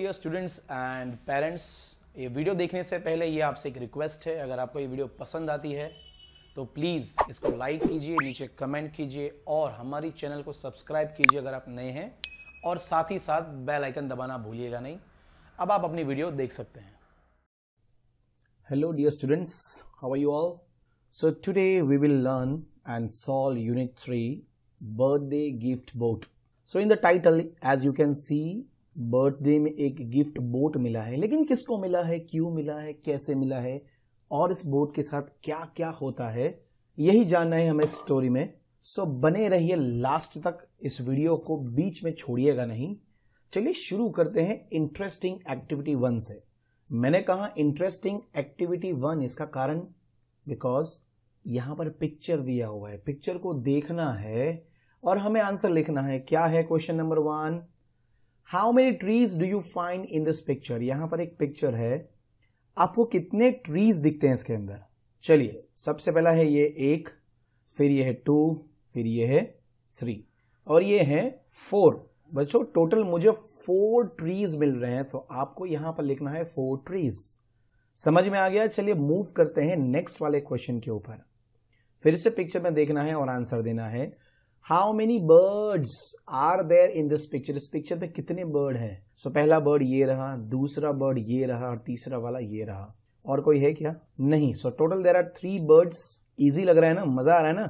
Dear students and parents ये video देखने से पहले ये आपसे एक रिक्वेस्ट है अगर आपको ये वीडियो पसंद आती है तो प्लीज़ इसको लाइक कीजिए नीचे कमेंट कीजिए और हमारी चैनल को सब्सक्राइब कीजिए अगर आप नए हैं और साथ ही साथ बेल आइकन दबाना भूलिएगा नहीं अब आप अपनी वीडियो देख सकते हैं hello dear students how are you all so today we will learn and solve unit three birthday gift boat so in the title as you can see birthday में एक गिफ्ट बोट मिला है लेकिन किसको मिला है क्यों मिला है कैसे मिला है और इस बोट के साथ क्या क्या होता है यही जानना है हमें स्टोरी में सो बने रहिए लास्ट तक इस वीडियो को बीच में छोड़िएगा नहीं चलिए शुरू करते हैं इंटरेस्टिंग एक्टिविटी वन से मैंने कहा इंटरेस्टिंग एक्टिविटी वन इसका कारण बिकॉज यहां पर पिक्चर दिया हुआ है पिक्चर को देखना है और हमें आंसर लिखना है क्या है question number one how many trees do you find in this picture यहां पर एक पिक्चर है आपको कितने ट्रीज दिखते हैं इसके अंदर चलिए सबसे पहला है ये एक फिर ये है टू फिर ये है थ्री और ये है फोर बच्चों टोटल मुझे फोर ट्रीज मिल रहे हैं तो आपको यहां पर लिखना है फोर ट्रीज समझ में आ गया चलिए मूव करते हैं नेक्स्ट वाले क्वेश्चन के ऊपर फिर से पिक्चर में देखना है और आंसर देना है how many birds are there in this picture इस पिक्चर में कितने बर्ड हैं सो so, पहला बर्ड ये रहा दूसरा बर्ड ये रहा और तीसरा वाला ये रहा और कोई है क्या नहीं so total there are three birds easy लग रहा है ना मजा आ रहा है ना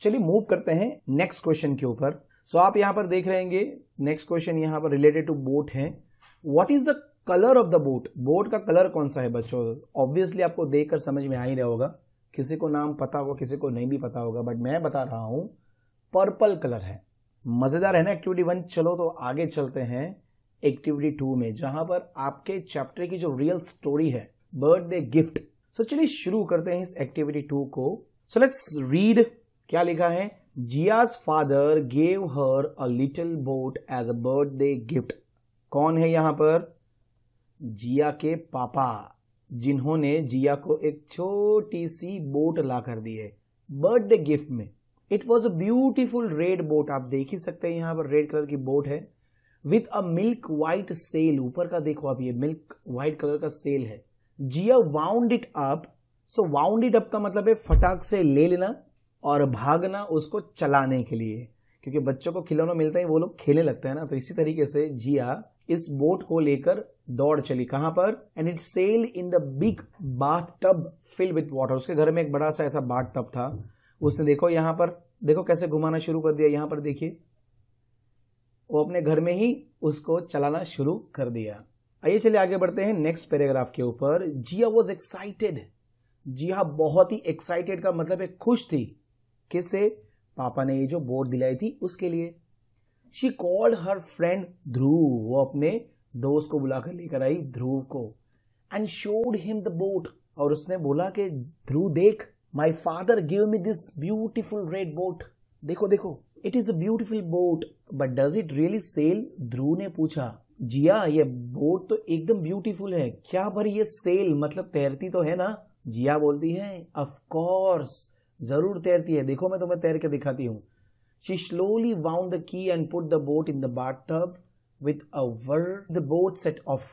चलिए मूव करते हैं नेक्स्ट क्वेश्चन के ऊपर सो so, आप यहां पर देख रहेंगे नेक्स्ट क्वेश्चन यहाँ पर रिलेटेड टू बोट है what is the colour of the boat boat का कलर कौन सा है बच्चों ऑब्वियसली आपको देखकर समझ में आ ही रहा होगा किसी को नाम पता होगा किसी को नहीं भी पता होगा बट मैं बता रहा हूँ पर्पल कलर है मज़ेदार है ना एक्टिविटी वन चलो तो आगे चलते हैं एक्टिविटी टू में जहां पर आपके चैप्टर की जो रियल स्टोरी है बर्थडे गिफ्ट सो चलिए शुरू करते हैं इस एक्टिविटी टू को सो लेट्स रीड क्या लिखा है Jia's father gave her a little boat as a birthday gift कौन है यहां पर जिया के पापा जिन्होंने जिया को एक छोटी सी बोट ला कर दी है बर्थडे गिफ्ट में it was a beautiful red boat आप देख ही सकते हैं यहां पर रेड कलर की बोट है with a milk white sail ऊपर का देखो आप ये मिल्क वाइट कलर का सेल है Jia wound it up so wound it up का मतलब है फटाक से ले लेना और भागना उसको चलाने के लिए क्योंकि बच्चों को खिलौना मिलता है वो लोग खेलने लगते हैं ना तो इसी तरीके से जिया इस बोट को लेकर दौड़ चली कहां पर and it sail in the big bath tub fill with water उसके घर में एक बड़ा सा ऐसा बाथ टब था उसने देखो यहां पर देखो कैसे घुमाना शुरू कर दिया यहाँ पर देखिए वो अपने घर में ही उसको चलाना शुरू कर दिया आइए चलिए आगे बढ़ते हैं नेक्स्ट पैराग्राफ के ऊपर जिया वॉज एक्साइटेड जिया बहुत ही एक्साइटेड का मतलब है खुश थी किससे पापा ने ये जो बोर्ड दिलाई थी उसके लिए she called her friend Dhruv वो अपने दोस्त को बुलाकर लेकर आई ध्रुव को and showed him the boat और उसने बोला कि ध्रुव देख my father give me this beautiful red boat देखो देखो it is a beautiful boat but does it really sail Dhruv ने पूछा जिया ये बोट तो एकदम ब्यूटीफुल है क्या पर ये सेल मतलब तैरती तो है ना जिया बोलती है ऑफ कोर्स जरूर तैरती है देखो मैं तुम्हें तैर के दिखाती हूँ she slowly wound the key and put the boat in the bath tub with a world the boat set off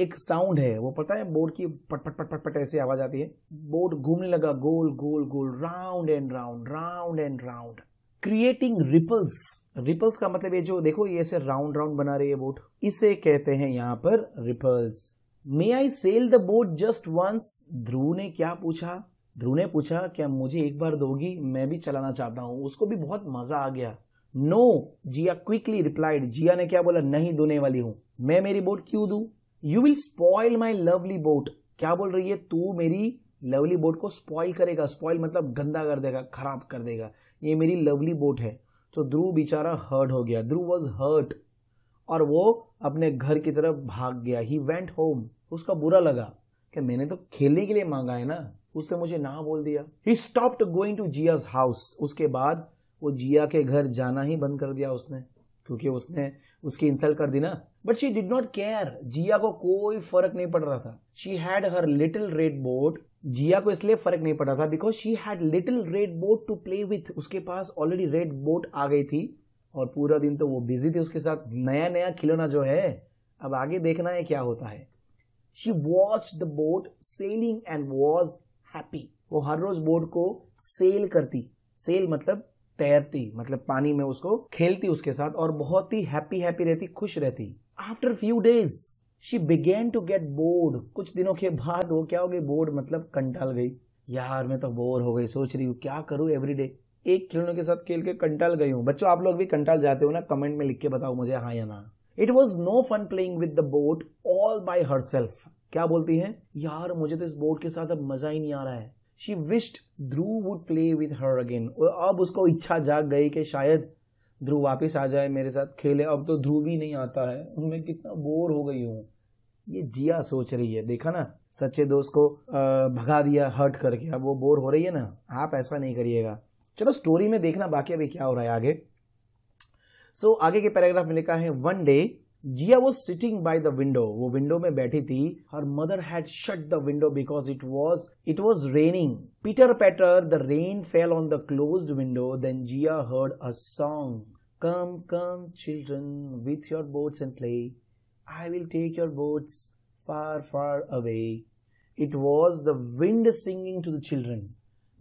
एक साउंड है वो पता है बोर्ड की पट पट पट पट पट ऐसी आवाज आती है बोर्ड घूमने लगा गोल गोल गोल round and round round and round creating ripples ripples का मतलब ये जो देखो ये ऐसे राउंड राउंड बना रही है बोट इसे कहते हैं यहां पर ripples may I sail the boat just once Dhruv ने क्या पूछा ध्रुव ने पूछा क्या मुझे एक बार दोगी मैं भी चलाना चाहता हूं उसको भी बहुत मजा आ गया no no, Jia quickly replied Jia ने क्या बोला नहीं दोने वाली हूं मैं मेरी बोट क्यों दू you will spoil my lovely boat क्या बोल रही है तू मेरी लवली बोट को स्पॉइल करेगा स्पॉइल मतलब गंदा कर देगा खराब कर देगा ये मेरी लवली बोट है तो ध्रुव बेचारा हर्ट हो गया ध्रुव वॉज हर्ट और वो अपने घर की तरफ भाग गया ही वेंट होम उसका बुरा लगा कि मैंने तो खेलने के लिए मांगा है ना उसने मुझे ना बोल दिया he stop going to Jia house उसके बाद वो जिया के घर जाना ही बंद कर दिया उसने क्योंकि उसने उसकी इंसल्ट कर दी ना but she did not care Jia को कोई फर्क नहीं पड़ रहा था she had her little red boat Jia को इसलिए फर्क नहीं पड़ा था because she had little red boat to play with उसके पास ऑलरेडी रेड बोट आ गई थी और पूरा दिन तो वो बिजी थे उसके साथ नया नया खिलौना जो है अब आगे देखना है क्या होता है she watch the boat sailing and was happy वो हर रोज बोट को सेल करती सेल मतलब तैरती मतलब पानी में उसको खेलती उसके साथ और बहुत ही हैप्पी हैप्पी रहती खुश रहती after few days she began to get bored कुछ दिनों के बाद वो क्या हो गई बोर्ड मतलब कंटाल गई यार मैं तो बोर हो गई सोच रही हूँ क्या करूँ एवरीडे एक खिलौने के साथ खेल के कंटाल गई हूँ बच्चों आप लोग भी कंटाल जाते हो ना कमेंट में लिख के बताओ मुझे हाँ या ना it was no fun playing with the boat all by herself क्या बोलती है यार मुझे तो इस बोट के साथ अब मजा ही नहीं आ रहा है she wished Dhruv would play with her again और अब उसको इच्छा जाग गई कि शायद ध्रुव वापस आ जाए मेरे साथ खेले अब तो ध्रुव भी नहीं आता है मैं कितना बोर हो गई हूँ ये जिया सोच रही है देखा ना सच्चे दोस्त को भगा दिया हर्ट करके अब वो बोर हो रही है ना आप ऐसा नहीं करिएगा चलो स्टोरी में देखना बाकी अभी क्या हो रहा है आगे सो so, आगे के पैराग्राफ में लिखा है one day Jia was sitting by the window वो विंडो में बैठी थी her mother had shut the window because it was it was raining pitter patter the rain fell on the close window then Jia heard a song come come children with your boats and play I will take your boats far far away it was the wind singing to the children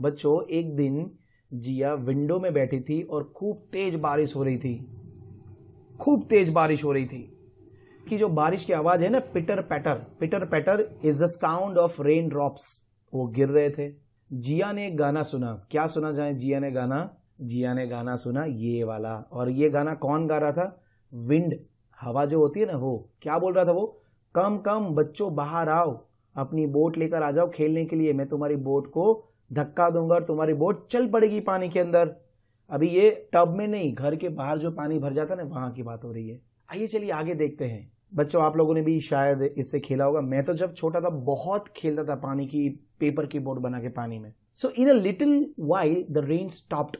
बच्चों एक दिन जिया window में बैठी थी और खूब तेज बारिश हो रही थी खूब तेज बारिश हो रही थी कि जो बारिश की आवाज़ है ना pitter patter pitter patter is the sound of rain drops वो गिर रहे थे जिया ने एक गाना सुना क्या सुना जाए जिया ने गाना जिया ने गाना सुना ये वाला और ये गाना कौन गा रहा था विंड हवा जो होती है ना वो क्या बोल रहा था वो कम कम बच्चों बाहर आओ अपनी बोट लेकर आ जाओ खेलने के लिए मैं तुम्हारी बोट को धक्का दूंगा और तुम्हारी बोट चल पड़ेगी पानी के अंदर अभी ये टब में नहीं घर के बाहर जो पानी भर जाता है ना वहाँ की बात हो रही है आइए चलिए आगे देखते हैं बच्चों आप लोगों ने भी शायद इससे खेला होगा मैं तो जब छोटा था बहुत खेलता था पानी की पेपर की बोर्ड बना के पानी में so in a little while the rain stopped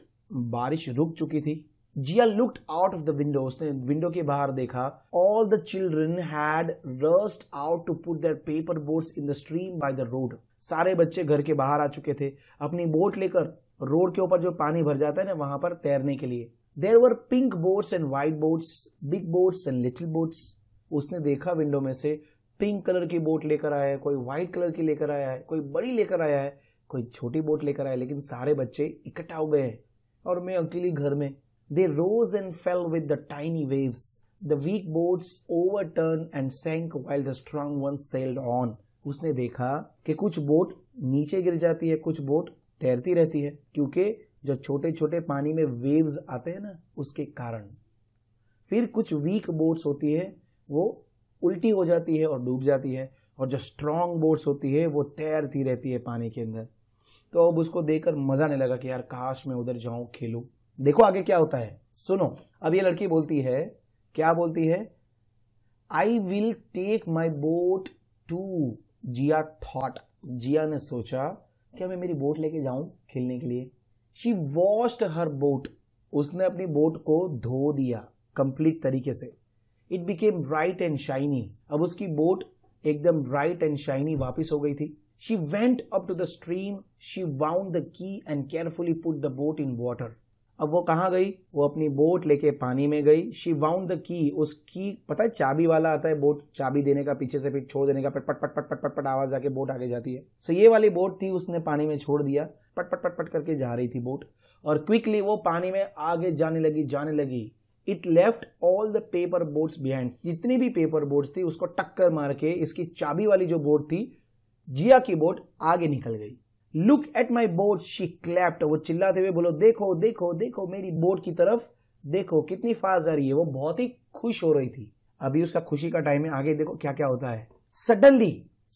बारिश रुक चुकी थी Jia looked out of the window उसने विंडो के बाहर देखा all the children had rushed out to put their paper boats in the stream by the road सारे बच्चे घर के बाहर आ चुके थे अपनी बोट लेकर रोड के ऊपर जो पानी भर जाता है ना वहां पर तैरने के लिए there were pink boats and white boats big boats and little boats उसने देखा विंडो में से पिंक कलर की बोट लेकर आया है कोई व्हाइट कलर की लेकर आया है कोई बड़ी लेकर आया है कोई छोटी बोट लेकर आया लेकिन सारे बच्चे इकट्ठा हो गए हैं और मैं अकेली घर में they rose and fell with the tiny waves the weak boats overturn and sank while the strong one sailed on उसने देखा कि कुछ बोट नीचे गिर जाती है कुछ बोट तैरती रहती है क्योंकि जो छोटे छोटे पानी में वेव्स आते हैं ना उसके कारण फिर कुछ वीक बोट्स होती है वो उल्टी हो जाती है और डूब जाती है और जो स्ट्रांग बोट्स होती है वो तैरती रहती है पानी के अंदर तो अब उसको देखकर मजा नहीं लगा कि यार काश मैं उधर जाऊं खेलूं देखो आगे क्या होता है सुनो अब ये लड़की बोलती है क्या बोलती है I will take my boat too Jia thought Jia ने सोचा क्या मैं मेरी बोट लेके जाऊं खेलने के लिए शी वॉश्ड हर बोट उसने अपनी बोट को धो दिया कंप्लीट तरीके से it became bright and shiny अब उसकी बोट एकदम ब्राइट एंड शाइनी वापस हो गई थी she went up to the stream she wound the key and carefully put the boat in water अब वो कहाँ गई वो अपनी बोट लेके पानी में गई शी वाउंड द की उस की पता है चाबी वाला आता है बोट चाबी देने का पीछे से फिर छोड़ देने का पटपट पटपट पटपट पट आवाज आके बोट आगे जाती है सो so ये वाली बोट थी उसने पानी में छोड़ दिया पट पट पट पट करके जा रही थी बोट और क्विकली वो पानी में आगे जाने लगी जाने लगी it left all the paper boats behind जितनी भी पेपर बोट्स थी उसको टक्कर मार के इसकी चाबी वाली जो बोट थी जिया की बोट आगे निकल गई look at my boat she clapped वो चिल्लाते हुए बोलो देखो देखो देखो मेरी बोट की तरफ देखो कितनी फास्ट जा रही है वो बहुत ही खुश हो रही थी अभी उसका खुशी का टाइम है आगे देखो क्या क्या होता है सडनली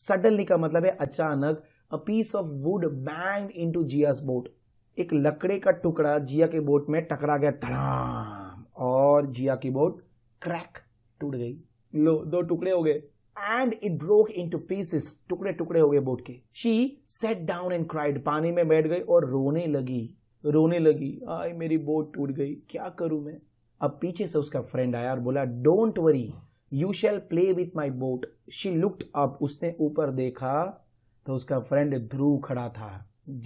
सडनली का मतलब है अचानक a piece of wood bang into Jia boat एक लकड़े का टुकड़ा जिया के बोट में टकरा गया धड़ाम और जिया की बोट क्रैक टूट गई लो दो टुकड़े हो गए and it broke in two pieces टुकड़े टुकड़े हो गए बोट के she sat down and cried पानी में बैठ गई और रोने लगी रोने लगी आई मेरी बोट टूट गई क्या करूं मैं अब पीछे से उसका फ्रेंड आया और बोला don't worry you shall play with my boat she looked up उसने ऊपर देखा तो उसका फ्रेंड ध्रुव खड़ा था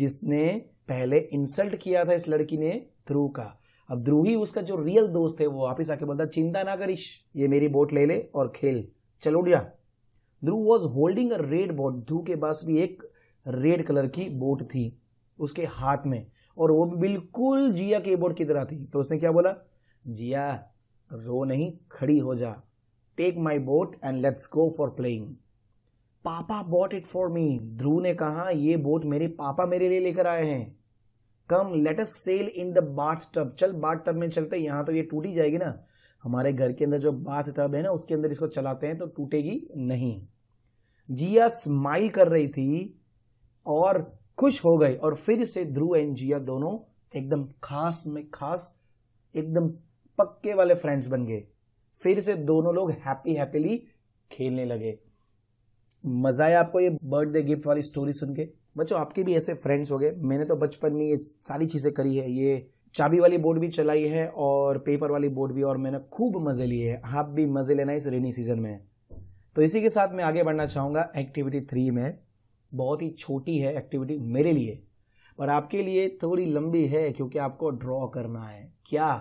जिसने पहले इंसल्ट किया था इस लड़की ने ध्रुव का अब ध्रुव ही उसका जो रियल दोस्त है वो वापिस आके बोलता चिंता ना करिश ये मेरी बोट ले ले और खेल चलो उड़िया Dhruv was holding a red boat Dhruv के पास भी एक रेड कलर की बोट थी उसके हाथ में और वो भी बिल्कुल जिया के बोट की तरह थी तो उसने क्या बोला जिया रो नहीं खड़ी हो जा take my boat and let's go for playing papa bought it for me Dhruv ने कहा ये बोट मेरे पापा मेरे लिए लेकर आए हैं come let us sail in the बाट टब चल बाथ टब में चलते यहां तो ये टूटी जाएगी ना हमारे घर के अंदर जो बाथ टब है ना उसके अंदर इसको चलाते हैं तो टूटेगी नहीं जिया स्माइल कर रही थी और खुश हो गई और फिर से ध्रुव एंड जिया दोनों एकदम खास में खास एकदम पक्के वाले फ्रेंड्स बन गए फिर से दोनों लोग हैप्पी हैप्पीली खेलने लगे मजा आया आपको ये बर्थडे गिफ्ट वाली स्टोरी सुन के बच्चों आपके भी ऐसे फ्रेंड्स हो गए मैंने तो बचपन में ये सारी चीज़ें करी है ये चाबी वाली बोर्ड भी चलाई है और पेपर वाली बोर्ड भी और मैंने खूब मज़े लिए हैं आप भी मज़े लेना इस रेनी सीजन में तो इसी के साथ मैं आगे बढ़ना चाहूँगा एक्टिविटी थ्री में बहुत ही छोटी है एक्टिविटी मेरे लिए पर आपके लिए थोड़ी लंबी है क्योंकि आपको ड्रॉ करना है क्या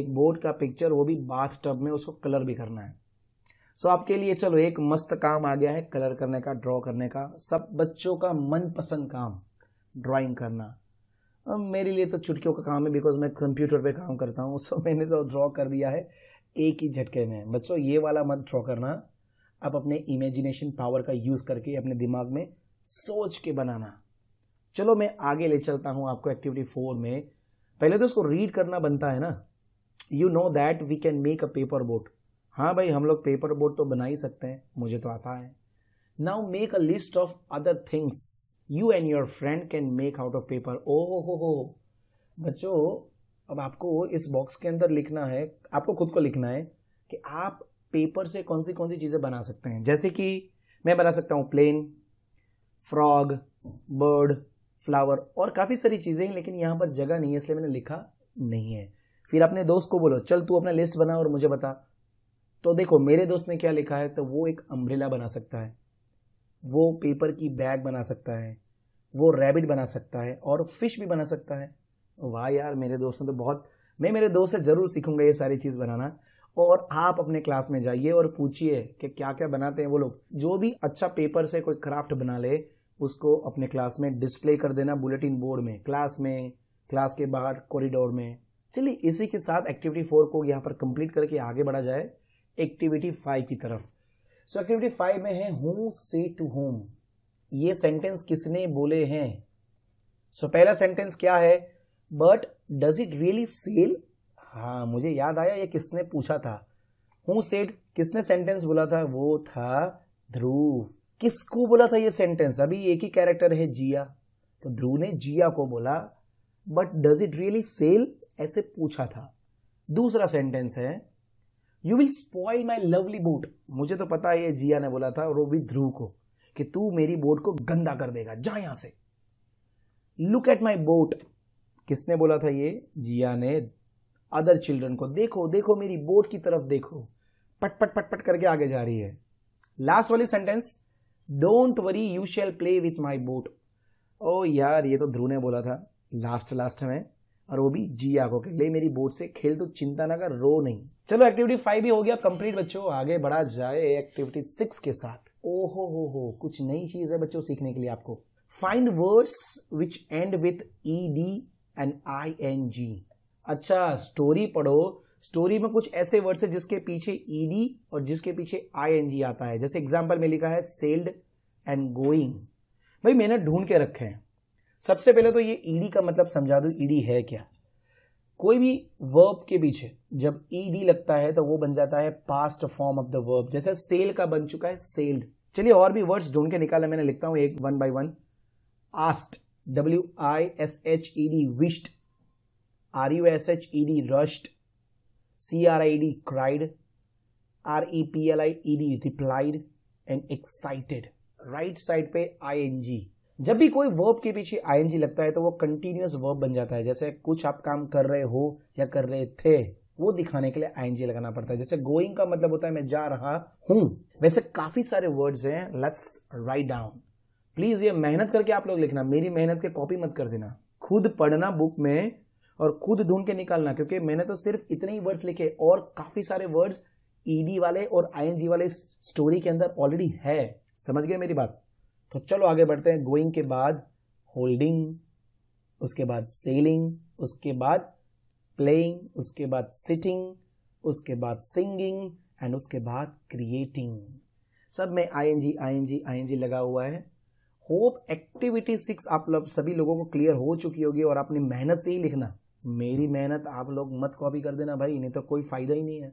एक बोर्ड का पिक्चर वो भी बाथ टब में उसको कलर भी करना है सो आपके लिए चलो एक मस्त काम आ गया है कलर करने का ड्रॉ करने का सब बच्चों का मनपसंद काम ड्राइंग करना मेरे लिए तो चुटकियों का काम है बिकॉज मैं कंप्यूटर पे काम करता हूँ सो मैंने तो ड्रॉ कर दिया है एक ही झटके में बच्चों ये वाला मत ड्रॉ करना आप अपने इमेजिनेशन पावर का यूज़ करके अपने दिमाग में सोच के बनाना चलो मैं आगे ले चलता हूँ आपको एक्टिविटी फोर में पहले तो उसको रीड करना बनता है ना you know that we can make a paper boat हाँ भाई हम लोग पेपर बोट तो बना ही सकते हैं मुझे तो आता है now make a list of other things you and your friend can make out of paper ओ हो हो बच्चो अब आपको इस बॉक्स के अंदर लिखना है आपको खुद को लिखना है कि आप पेपर से कौन सी कौन सी चीज़ें बना सकते हैं जैसे कि मैं बना सकता हूँ प्लेन फ्रॉग बर्ड फ्लावर और काफ़ी सारी चीज़ें हैं लेकिन यहाँ पर जगह नहीं है इसलिए मैंने लिखा नहीं है फिर अपने दोस्त को बोलो चल तू अपना लिस्ट बना और मुझे बता तो देखो मेरे दोस्त ने क्या लिखा है तो वो एक अम्ब्रेला बना सकता है वो पेपर की बैग बना सकता है वो रैबिट बना सकता है और फिश भी बना सकता है वाह यार मेरे दोस्त ने तो बहुत मैं मेरे दोस्त से ज़रूर सीखूंगा ये सारी चीज़ बनाना और आप अपने क्लास में जाइए और पूछिए कि क्या क्या बनाते हैं वो लोग जो भी अच्छा पेपर से कोई क्राफ्ट बना ले उसको अपने क्लास में डिस्प्ले कर देना बुलेटिन बोर्ड में क्लास में क्लास के बाहर कॉरिडोर में चलिए इसी के साथ एक्टिविटी फोर को यहाँ पर कंप्लीट करके आगे बढ़ा जाए एक्टिविटी फाइव की तरफ सो एक्टिविटी फाइव में है हु से टू होम ये सेंटेंस किसने बोले हैं सो so, पहला सेंटेंस क्या है but does it really sail हाँ मुझे याद आया ये किसने पूछा था हु सेड किसने सेंटेंस बोला था वो था ध्रुव किसको बोला था ये सेंटेंस अभी एक ही कैरेक्टर है जिया तो ध्रुव ने जिया को बोला but does it really sail ऐसे पूछा था दूसरा सेंटेंस है you will spoil my lovely boat मुझे तो पता है जिया ने बोला था और वो भी ध्रुव को कि तू मेरी बोट को गंदा कर देगा जा यहां से लुक एट माई बोट किसने बोला था ये जिया ने अदर चिल्ड्रन को देखो देखो मेरी बोट की तरफ देखो पट पट पट पट करके आगे जा रही है लास्ट वाली sentence don't worry you shall play with my boat ओ यार ये तो ध्रुव ने बोला था लास्ट लास्ट में और वो भी जी आंखों के ले मेरी बोर्ड से खेल तो चिंता ना कर रो नहीं चलो एक्टिविटी फाइव भी हो गया कंप्लीट बच्चों आगे बढ़ा जाए एक्टिविटी सिक्स के साथ ओहो हो हो कुछ नई चीज है बच्चों सीखने के लिए आपको find words which end with E D and I N G अच्छा स्टोरी पढ़ो स्टोरी में कुछ ऐसे वर्ड्स है जिसके पीछे ई e डी और जिसके पीछे आई एन जी आता है जैसे एग्जाम्पल में लिखा है सेल्ड एंड गोइंग भाई मैंने ढूंढ के रखे हैं सबसे पहले तो ये ईडी का मतलब समझा दो ईडी है क्या कोई भी वर्ब के पीछे जब ईडी लगता है तो वो बन जाता है past form of the verb जैसे सेल का बन चुका है सेल्ड चलिए और भी वर्ड्स ढूंढ के निकाले मैंने लिखता हूं एक वन बाय वन आस्ट W I S H E D wished R U S H E D rushed C R I D cried R E P L I E D replied and excited right side पे I N जी जब भी कोई verb के पीछे ING लगता है तो वो कंटिन्यूस वर्ब बन जाता है जैसे कुछ आप काम कर रहे हो या कर रहे थे वो दिखाने के लिए आईएनजी लगाना पड़ता है जैसे गोइंग का मतलब होता है मैं जा रहा हूं वैसे काफी सारे वर्ड्स हैं लेट्स राइट डाउन प्लीज ये मेहनत करके आप लोग लिखना मेरी मेहनत के कॉपी मत कर देना खुद पढ़ना बुक में और खुद ढूंढ के निकालना क्योंकि मैंने तो सिर्फ इतने ही वर्ड्स लिखे और काफी सारे वर्ड्स ईडी वाले और आईएनजी वाले स्टोरी के अंदर ऑलरेडी है समझ गए मेरी बात तो चलो आगे बढ़ते हैं गोइंग के बाद होल्डिंग उसके बाद सेलिंग उसके बाद प्लेइंग उसके बाद सिटिंग उसके बाद सिंगिंग एंड उसके बाद क्रिएटिंग सब में आई एन जी आई आई लगा हुआ है होप एक्टिविटी सिक्स आप लोग सभी लोगों को क्लियर हो चुकी होगी और अपनी मेहनत से ही लिखना मेरी मेहनत आप लोग मत कॉपी कर देना भाई नहीं तो कोई फायदा ही नहीं है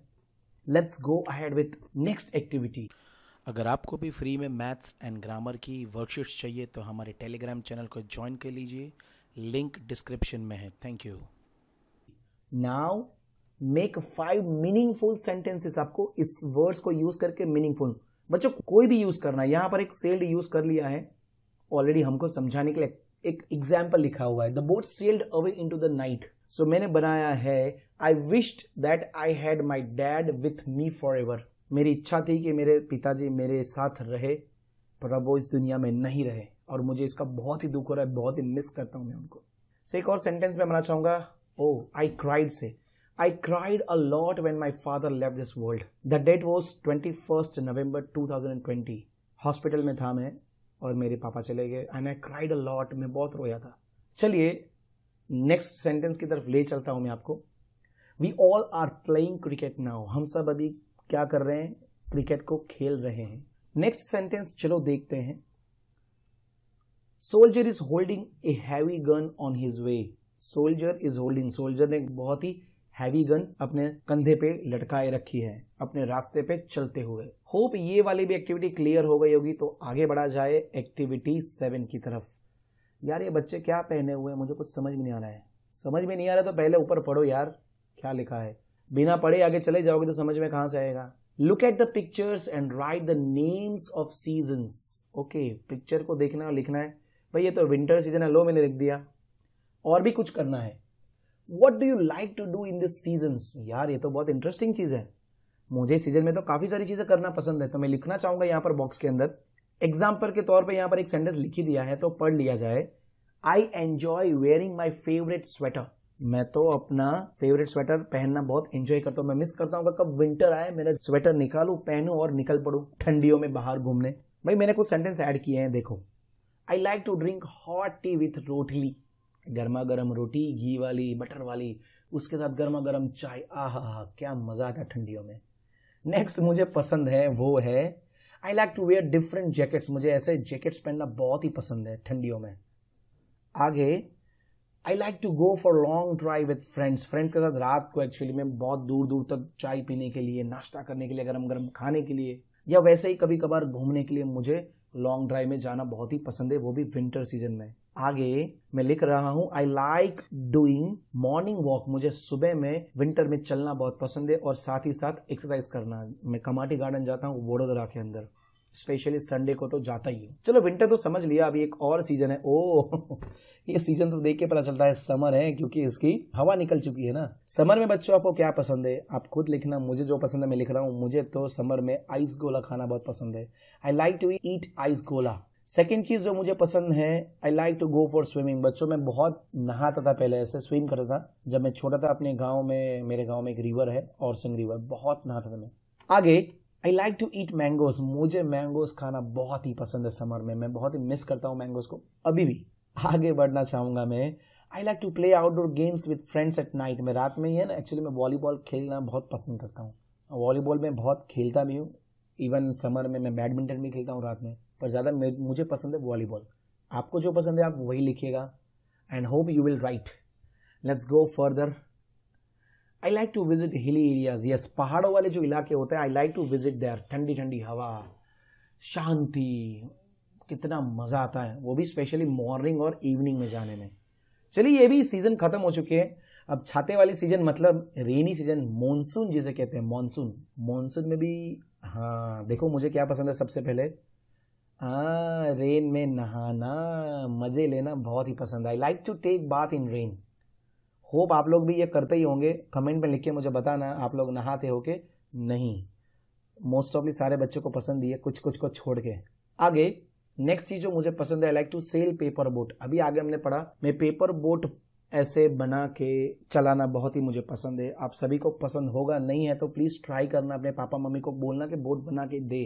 let's go ahead with next activity अगर आपको भी फ्री में मैथ्स एंड ग्रामर की वर्कशीट्स चाहिए तो हमारे टेलीग्राम चैनल को ज्वाइन कर लीजिए लिंक डिस्क्रिप्शन में है thank you now make five meaningful sentences आपको इस वर्ड्स को यूज करके मीनिंगफुल बच्चों कोई भी यूज करना है यहां पर एक सेल्ड यूज कर लिया है ऑलरेडी हमको समझाने के लिए एक एग्जाम्पल लिखा हुआ है the boat sailed away into the night so मैंने बनाया है I wished that I had my dad with me forever मेरी इच्छा थी कि मेरे पिताजी मेरे साथ रहे पर अब वो इस दुनिया में नहीं रहे और मुझे इसका बहुत ही दुख हो रहा है बहुत ही मिस करता हूँ मैं उनको सो एक और सेंटेंस में बना चाहूँगा ओ I cried so I cried a lot when my father लेव this world the date was twenty first November two thousand and twenty hospital में था मैं और मेरे पापा चले गए and I cried a lot मैं बहुत रोया था चलिए नेक्स्ट सेंटेंस की तरफ ले चलता हूँ मैं आपको we all are playing cricket now हम सब अभी क्या कर रहे हैं क्रिकेट को खेल रहे हैं नेक्स्ट सेंटेंस चलो देखते हैं soldier is holding a heavy gun on his way soldier is holding soldier ने बहुत ही हैवी गन अपने कंधे पे लटकाए रखी है अपने रास्ते पे चलते हुए होप ये वाली भी एक्टिविटी क्लियर हो गई होगी तो आगे बढ़ा जाए एक्टिविटी सेवन की तरफ यार ये बच्चे क्या पहने हुए हैं मुझे कुछ समझ में नहीं आ रहा है समझ में नहीं आ रहा तो पहले ऊपर पढ़ो यार क्या लिखा है बिना पढ़े आगे चले जाओगे तो समझ में कहां से आएगा look at the pictures and write the names of seasons okay picture को देखना और लिखना है भाई ये तो विंटर सीजन है लो मैंने लिख दिया और भी कुछ करना है what do you like to do in this seasons यार ये तो बहुत इंटरेस्टिंग चीज़ है मुझे सीजन में तो काफ़ी सारी चीज़ें करना पसंद है तो मैं लिखना चाहूंगा यहाँ पर बॉक्स के अंदर एग्जाम्पल के तौर पर यहाँ पर एक सेंटेंस लिखी दिया है तो पढ़ लिया जाए I enjoy wearing my favourite sweater मैं तो अपना फेवरेट स्वेटर पहनना बहुत एंजॉय करता हूँ मैं मिस करता हूँ कब विंटर आए मेरा स्वेटर निकालू पहनू और निकल पड़ू ठंडियों में बाहर घूमने भाई मैंने कुछ सेंटेंस ऐड किए हैं देखो I like to drink hot tea with rotli गर्मा गर्म रोटी घी वाली बटर वाली उसके साथ गर्मा गर्म चाय आह हा क्या मज़ा आता है ठंडियों में नेक्स्ट मुझे पसंद है वो है I like to wear different jackets मुझे ऐसे जैकेट्स पहनना बहुत ही पसंद है ठंडियों में आगे I like to go for long drive with friends friend के साथ रात को एक्चुअली मैं बहुत दूर दूर तक चाय पीने के लिए नाश्ता करने के लिए गर्म गर्म खाने के लिए या वैसे ही कभी कभार घूमने के लिए मुझे लॉन्ग ड्राइव में जाना बहुत ही पसंद है वो भी विंटर सीजन में आगे मैं लिख रहा हूँ I like doing morning walk मुझे सुबह में विंटर में चलना बहुत पसंद है और साथ ही साथ एक्सरसाइज करना मैं कमाटी गार्डन जाता हूँ वडोदरा के अंदर स्पेशली संडे को तो जाता ही हूँ चलो विंटर तो समझ लिया अभी एक और सीजन है ओ ये सीजन तो देख के पता चलता है समर है क्योंकि इसकी हवा निकल चुकी है ना समर में बच्चों आपको क्या पसंद है आप खुद लिखना मुझे जो पसंद है मैं लिख रहा हूँ मुझे तो समर में आइस गोला खाना बहुत पसंद है I like to eat ice gola second चीज़ जो मुझे पसंद है I like to go for swimming बच्चों में बहुत नहाता था पहले ऐसे स्विम करता था जब मैं छोटा था अपने गांव में मेरे गांव में एक रिवर है और सिंह रिवर बहुत नहाता था मैं आगे I like to eat mangoes मुझे मैंगोज खाना बहुत ही पसंद है समर में मैं बहुत ही मिस करता हूँ मैंगोज को अभी भी आगे बढ़ना चाहूँगा मैं I like to play outdoor games with friends at night मैं रात में ही है ना एक्चुअली मैं वॉलीबॉल खेलना बहुत पसंद करता हूँ वॉलीबॉल में बहुत खेलता भी हूँ इवन समर में मैं बैडमिंटन भी खेलता हूँ रात में पर ज़्यादा मुझे पसंद है वॉलीबॉल आपको जो पसंद है आप वही लिखिएगा and hope you will write let's go further I like to visit hilly areas yes पहाड़ों वाले जो इलाके होते हैं I like to visit there ठंडी ठंडी हवा शांति कितना मज़ा आता है वो भी स्पेशली मॉर्निंग और इवनिंग में जाने में चलिए ये भी सीज़न ख़त्म हो चुके हैं अब छाते वाली सीज़न मतलब रेनी सीज़न मॉनसून जिसे कहते हैं मॉनसून मॉनसून में भी हाँ देखो मुझे क्या पसंद है सबसे पहले आ, रेन में नहाना मज़े लेना बहुत ही पसंद है I like to take bath in rain hope आप लोग भी ये करते ही होंगे कमेंट में लिख के मुझे बताना आप लोग नहाते हो के नहीं मोस्ट ऑफली सारे बच्चों को पसंद ही है कुछ कुछ को छोड़ के आगे नेक्स्ट चीज जो मुझे पसंद है like to sail paper boat अभी आगे हमने पढ़ा मैं पेपर बोट ऐसे बना के चलाना बहुत ही मुझे पसंद है आप सभी को पसंद होगा नहीं है तो प्लीज़ ट्राई करना अपने पापा मम्मी को बोलना कि बोट बना के दे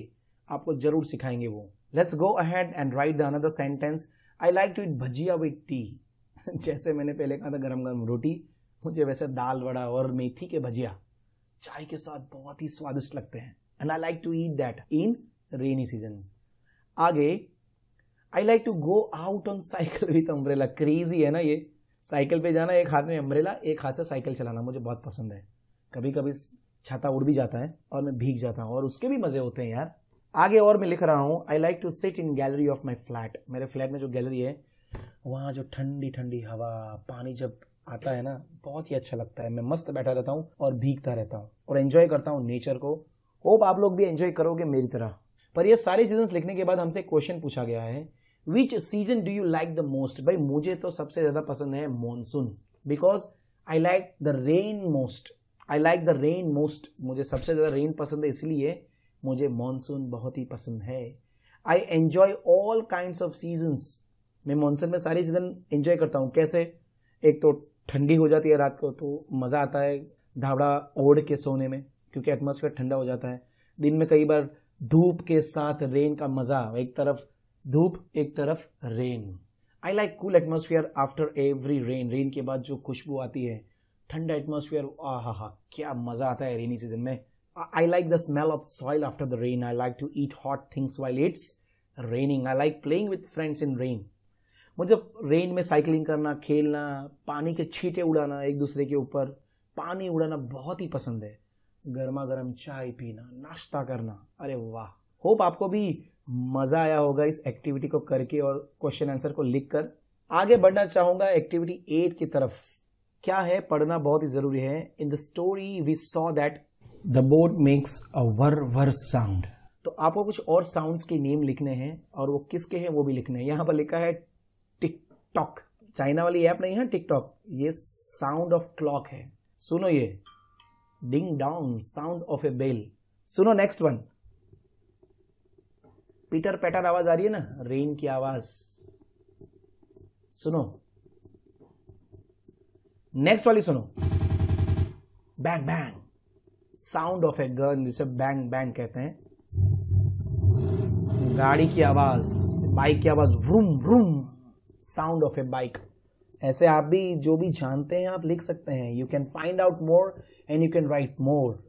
आपको जरूर सिखाएंगे वो let's go ahead and write the another sentence I like to eat bhajiya with tea जैसे मैंने पहले कहा था गरम गरम रोटी मुझे वैसे दाल वड़ा और मेथी के भजिया चाय के साथ बहुत ही स्वादिष्ट लगते हैं and I like to eat that in rainy season आगे I like to go out on cycle with umbrella crazy है ना ये साइकिल पे जाना एक हाथ में अम्ब्रेला एक हाथ से साइकिल चलाना मुझे बहुत पसंद है कभी कभी छाता उड़ भी जाता है और मैं भीग जाता हूँ और उसके भी मज़े होते हैं यार आगे और मैं लिख रहा हूँ I like to sit in gallery of my flat मेरे फ्लैट में जो गैलरी है वहाँ जो ठंडी ठंडी हवा पानी जब आता है ना बहुत ही अच्छा लगता है मैं मस्त बैठा रहता हूँ और भीगता रहता हूँ और एंजॉय करता हूँ नेचर को होप आप लोग भी एंजॉय करोगे मेरी तरह पर ये सारे सीजन लिखने के बाद हमसे क्वेश्चन पूछा गया है which season do you like the most भाई मुझे तो सबसे ज़्यादा पसंद है monsoon because I like the rain most I like the rain most मुझे सबसे ज़्यादा रेन पसंद है इसलिए मुझे मानसून बहुत ही पसंद है I enjoy all kind of seasons मैं मानसून में सारी सीज़न इन्जॉय करता हूँ कैसे एक तो ठंडी हो जाती है रात को तो मज़ा आता है धावड़ा ओढ़ के सोने में क्योंकि एटमोसफेयर ठंडा हो जाता है दिन में कई बार धूप के साथ रेन का मज़ा एक तरफ धूप एक तरफ rain I like cool atmosphere after every rain rain के बाद जो खुशबू आती है ठंडा एटमोसफियर आह हा क्या मज़ा आता है रेनी सीजन में I like the smell of soil after the rain I like to eat hot things while it's raining I like playing with friends in rain मुझे रेन में साइकिलिंग करना खेलना पानी के छींटे उड़ाना एक दूसरे के ऊपर पानी उड़ाना बहुत ही पसंद है गर्मा गर्म चाय पीना नाश्ता करना अरे वाह होप आपको भी मज़ा आया होगा इस एक्टिविटी को करके और क्वेश्चन आंसर को लिख कर आगे बढ़ना चाहूँगा एक्टिविटी एट की तरफ क्या है पढ़ना बहुत ही ज़रूरी है in the story we saw that the boat makes a वर वर साउंड तो आपको कुछ और साउंड्स के नेम लिखने हैं और वो किसके हैं वो भी लिखने हैं यहाँ पर लिखा है टॉक चाइना वाली ऐप नहीं है टिकटॉक ये साउंड ऑफ क्लॉक है सुनो ये ding dong sound of a bell सुनो नेक्स्ट वन पीटर पैटर आवाज आ रही है ना रेन की आवाज सुनो नेक्स्ट वाली सुनो bang bang sound of a gun जिसे बैंग बैंग कहते हैं गाड़ी की आवाज बाइक की आवाज vroom vroom sound of a bike ऐसे आप भी जो भी जानते हैं आप लिख सकते हैं you can find out more and you can write more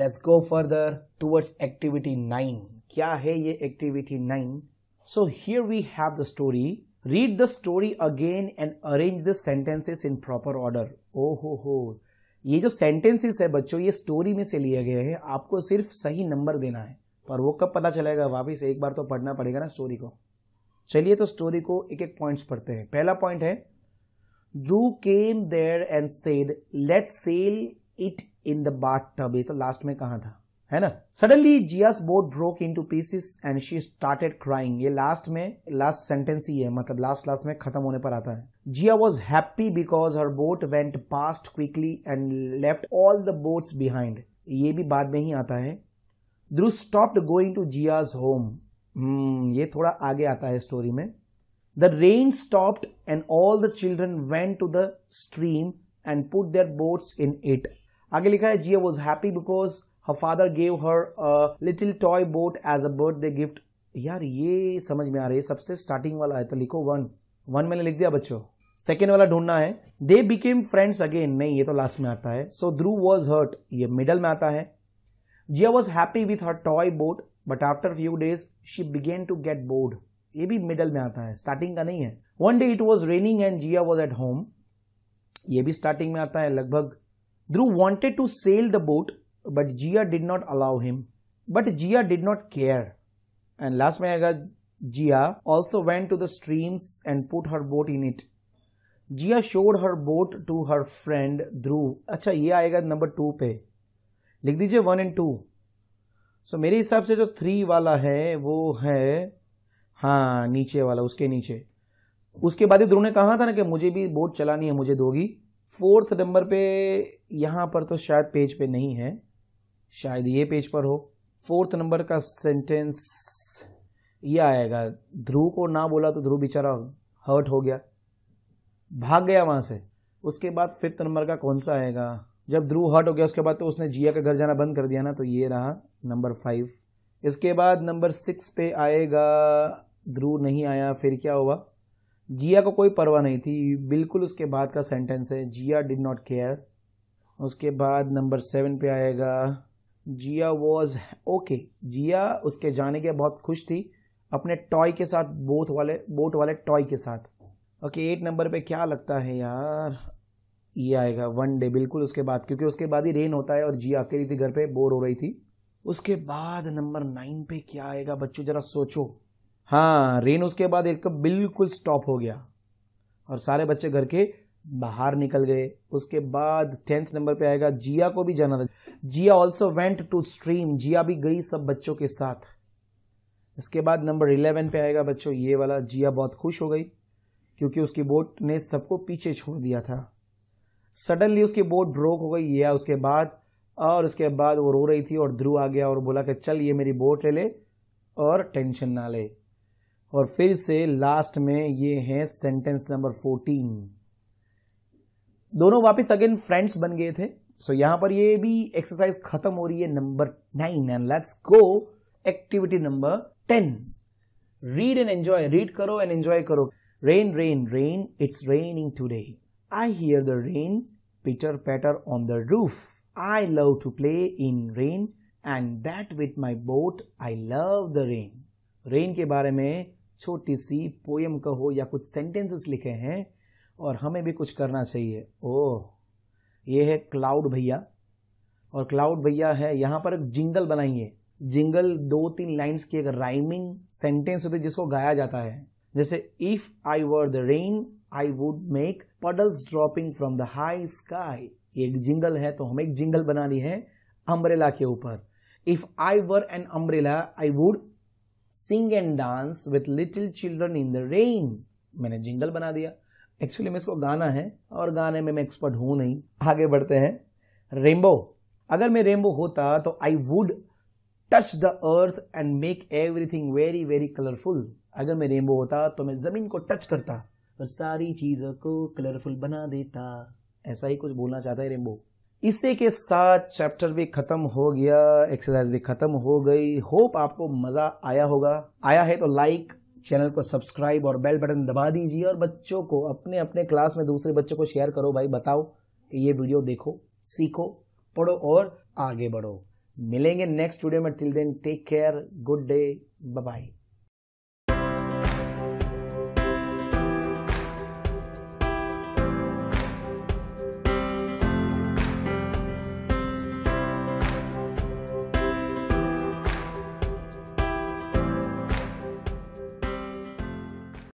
let's go further towards activity nine क्या है ये activity nine so here we have the story read the story again and arrange the sentences in proper order ओ हो हो ये जो sentences है बच्चों ये स्टोरी में से लिए गए हैं आपको सिर्फ सही नंबर देना है पर वो कब पता चलेगा वापिस एक बार तो पढ़ना पड़ेगा ना स्टोरी को चलिए तो स्टोरी को एक एक पॉइंट्स पढ़ते हैं पहला पॉइंट है Dhruv came there and said let sail it in the बाट टब ये तो लास्ट में कहा था है ना suddenly Zia's boat broke in into pieces and she started crying ये लास्ट में लास्ट सेंटेंस ही है मतलब लास्ट लास्ट में खत्म होने पर आता है Zia was happy because her boat went past quickly and left all the boats behind ये भी बाद में ही आता है Dhruv stopped going to Zia's home Hmm, ये थोड़ा आगे आता है स्टोरी में the rain stopped and all the children went to the stream and put their boats in it आगे लिखा है Zia was happy because her father gave her little toy boat as a birthday gift यार ये समझ में आ रही है सबसे स्टार्टिंग वाला है तो लिखो वन वन मैंने लिख दिया बच्चों सेकेंड वाला ढूंढना है दे बिकेम फ्रेंड्स अगेन नहीं ये तो लास्ट में आता है सो ध्रू वॉज हर्ट ये मिडल में आता है Zia was happy with her toy boat but after few days she began to get bored ये भी मिडल में आता है स्टार्टिंग का नहीं है one day it was raining and Zia was at home ये भी स्टार्टिंग में आता है लगभग Dhruv wanted to sail the boat but Zia did not allow him but Zia did not care and last में आएगा Zia also went to the streams and put her boat in it Zia showed her boat to her friend Dhruv अच्छा ये आएगा number two पे लिख दीजिए one and two so so, मेरे हिसाब से जो थ्री वाला है वो है हाँ नीचे वाला उसके नीचे उसके बाद ही ध्रुव ने कहा था ना कि मुझे भी बोट चलानी है मुझे दोगी फोर्थ नंबर पे यहाँ पर तो शायद पेज पे नहीं है शायद ये पेज पर हो फोर्थ नंबर का सेंटेंस ये आएगा ध्रुव को ना बोला तो ध्रुव बेचारा हर्ट हो गया भाग गया वहाँ से उसके बाद फिफ्थ नंबर का कौन सा आएगा जब ध्रुव हॉट हो गया उसके बाद तो उसने जिया का घर जाना बंद कर दिया ना तो ये रहा नंबर फाइव इसके बाद नंबर सिक्स पे आएगा ध्रुव नहीं आया फिर क्या हुआ जिया को कोई परवाह नहीं थी बिल्कुल उसके बाद का सेंटेंस है जिया डिड नॉट केयर उसके बाद नंबर सेवन पे आएगा जिया वॉज ओके जिया उसके जाने के बहुत खुश थी अपने टॉय के साथ बोट वाले बोट वाले टॉय के साथ ओके एट नंबर पे क्या लगता है यार ये आएगा वन डे बिल्कुल उसके बाद क्योंकि उसके बाद ही रेन होता है और जी अकेली थी घर पे बोर हो रही थी उसके बाद नंबर नाइन पे क्या आएगा बच्चों ज़रा सोचो हाँ रेन उसके बाद एक बिल्कुल स्टॉप हो गया और सारे बच्चे घर के बाहर निकल गए उसके बाद टेंथ नंबर पे आएगा जिया को भी जाना था Zia also went to stream Zia भी गई सब बच्चों के साथ इसके बाद नंबर इलेवन पे आएगा बच्चों ये वाला जिया बहुत खुश हो गई क्योंकि उसकी बोट ने सबको पीछे छोड़ दिया था सडनली उसकी बोट ब्रोक हो गई या उसके बाद और उसके बाद वो रो रही थी और ध्रुव आ गया और बोला कि चल ये मेरी बोट ले ले और टेंशन ना ले और फिर से लास्ट में ये है सेंटेंस नंबर फोर्टीन दोनों वापस अगेन फ्रेंड्स बन गए थे सो so, यहां पर ये भी एक्सरसाइज खत्म हो रही है number nine and let's go activity number ten read and enjoy read करो एंड एंजॉय करो rain rain rain it's raining today I hear the rain pitter patter on the roof. I love to play in rain and that with my boat. I love the rain. Rain के बारे में छोटी सी poem कहो या कुछ sentences लिखे हैं और हमें भी कुछ करना चाहिए ओह ये है क्लाउड भैया और क्लाउड भैया है यहाँ पर एक जिंगल बनाइए जिंगल दो तीन लाइंस की एक राइमिंग सेंटेंस होती है जिसको गाया जाता है जैसे if I were the rain I would make puddles dropping from the high sky एक जिंगल है तो हमें एक जिंगल बनानी है अम्ब्रेला के ऊपर if I were an umbrella I would sing and dance with little children in the rain मैंने जिंगल बना दिया एक्चुअली में इसको गाना है और गाने में मैं एक्सपर्ट हूं नहीं आगे बढ़ते हैं रेनबो अगर मैं रेनबो होता तो I would touch the earth and make everything very very colourful अगर मैं रेनबो होता तो मैं जमीन को टच करता पर सारी चीज़ों को कलरफुल बना देता ऐसा ही कुछ बोलना चाहता है रेमबो इसी के साथ चैप्टर भी खत्म हो गया एक्सरसाइज भी खत्म हो गई होप आपको मज़ा आया होगा आया है तो लाइक चैनल को सब्सक्राइब और बेल बटन दबा दीजिए और बच्चों को अपने अपने क्लास में दूसरे बच्चों को शेयर करो भाई बताओ कि ये वीडियो देखो सीखो पढ़ो और आगे बढ़ो मिलेंगे नेक्स्ट वीडियो में till then take care good day bye